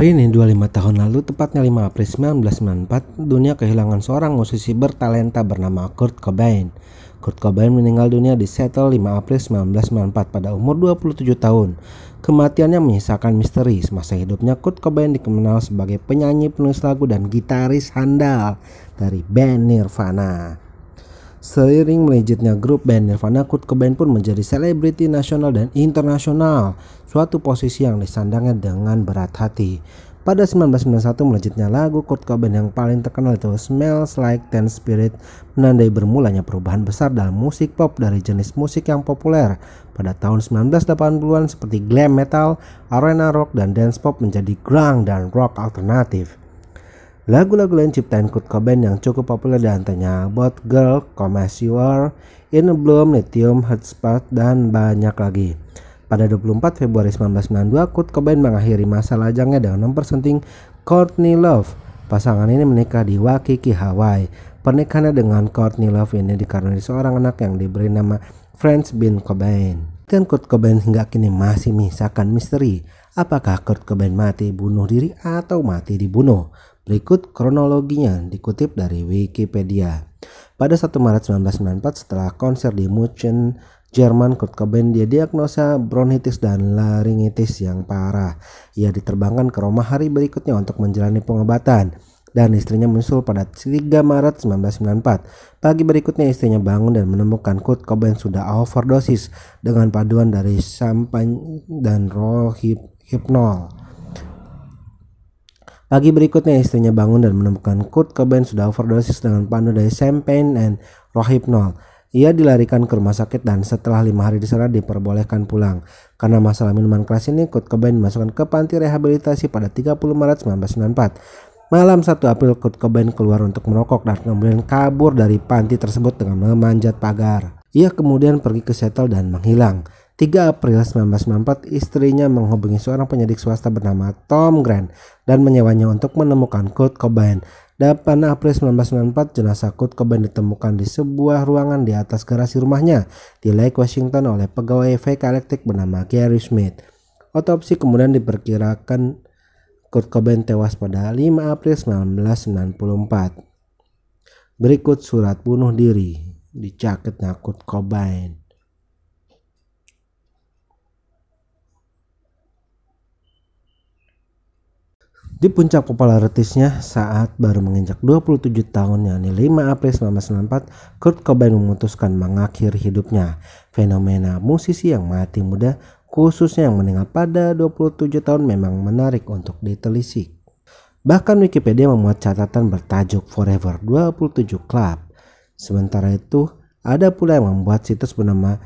Hari ini 25 tahun lalu, tepatnya 5 April 1994, dunia kehilangan seorang musisi bertalenta bernama Kurt Cobain. Kurt Cobain meninggal dunia di Seattle 5 April 1994 pada umur 27 tahun. Kematiannya menyisakan misteri. Semasa hidupnya, Kurt Cobain dikenal sebagai penyanyi, penulis lagu, dan gitaris handal dari band Nirvana. Seiring melejitnya grup band, Nirvana Kurt Cobain pun menjadi selebriti nasional dan internasional, suatu posisi yang disandangnya dengan berat hati. Pada 1991 melejitnya lagu Kurt Cobain yang paling terkenal itu Smells Like Teen Spirit menandai bermulanya perubahan besar dalam musik pop dari jenis musik yang populer pada tahun 1980-an seperti glam metal, arena rock, dan dance pop menjadi grunge dan rock alternatif. Lagu-lagu lain ciptaan Kurt Cobain yang cukup populer diantaranya Bot Girl, Come As You Are, In a Bloom, Lithium, Heartspot, dan banyak lagi. Pada 24 Februari 1992, Kurt Cobain mengakhiri masa lajangnya dengan mempersenting Courtney Love. Pasangan ini menikah di Waikiki, Hawaii. Pernikahannya dengan Courtney Love ini dikarenai seorang anak yang diberi nama Franz bin Cobain. Dan Kurt Cobain hingga kini masih menyisakan misteri apakah Kurt Cobain mati bunuh diri atau mati dibunuh. Berikut kronologinya dikutip dari Wikipedia. Pada 1 Maret 1994 setelah konser di München, Jerman Kurt Cobain dia diagnosa bronkitis dan laringitis yang parah. Ia diterbangkan ke rumah hari berikutnya untuk menjalani pengobatan dan istrinya menyusul pada 3 Maret 1994. Pagi berikutnya istrinya bangun dan menemukan Kurt Cobain sudah overdosis dengan paduan dari sampan dan rohip hipnol. Pagi berikutnya istrinya bangun dan menemukan Kurt Cobain sudah overdosis dengan pandu dari champagne dan rohypnol. Ia dilarikan ke rumah sakit dan setelah lima hari di sana diperbolehkan pulang. Karena masalah minuman keras ini, Kurt Cobain dimasukkan ke panti rehabilitasi pada 30 Maret 1994. Malam 1 April, Kurt Cobain keluar untuk merokok dan kemudian kabur dari panti tersebut dengan memanjat pagar. Ia kemudian pergi ke Seattle dan menghilang. 3 April 1994, istrinya menghubungi seorang penyidik swasta bernama Tom Grant dan menyewanya untuk menemukan Kurt Cobain. 8 April 1994, jenazah Kurt Cobain ditemukan di sebuah ruangan di atas garasi rumahnya di Lake Washington oleh pegawai VK Electric bernama Gary Smith. Otopsi kemudian diperkirakan Kurt Cobain tewas pada 5 April 1994. Berikut surat bunuh diri di jaketnya Kurt Cobain. Di puncak popularitasnya saat baru menginjak 27 tahun yakni 5 April 1994, Kurt Cobain memutuskan mengakhiri hidupnya. Fenomena musisi yang mati muda, khususnya yang meninggal pada 27 tahun memang menarik untuk ditelisik. Bahkan Wikipedia memuat catatan bertajuk Forever 27 Club. Sementara itu, ada pula yang membuat situs bernama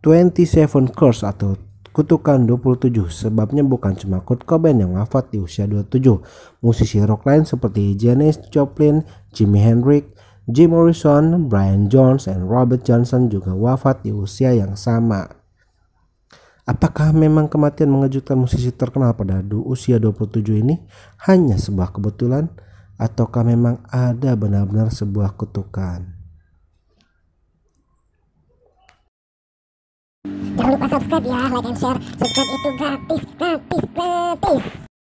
27 Curse atau Kutukan 27 sebabnya bukan cuma Kurt Cobain yang wafat di usia 27. Musisi rock lain seperti Janis Joplin, Jimi Hendrix, Jim Morrison, Brian Jones, dan Robert Johnson juga wafat di usia yang sama. Apakah memang kematian mengejutkan musisi terkenal pada usia 27 ini hanya sebuah kebetulan ataukah memang ada benar-benar sebuah kutukan? Jangan lupa subscribe ya, like and share. Subscribe itu gratis, gratis, gratis.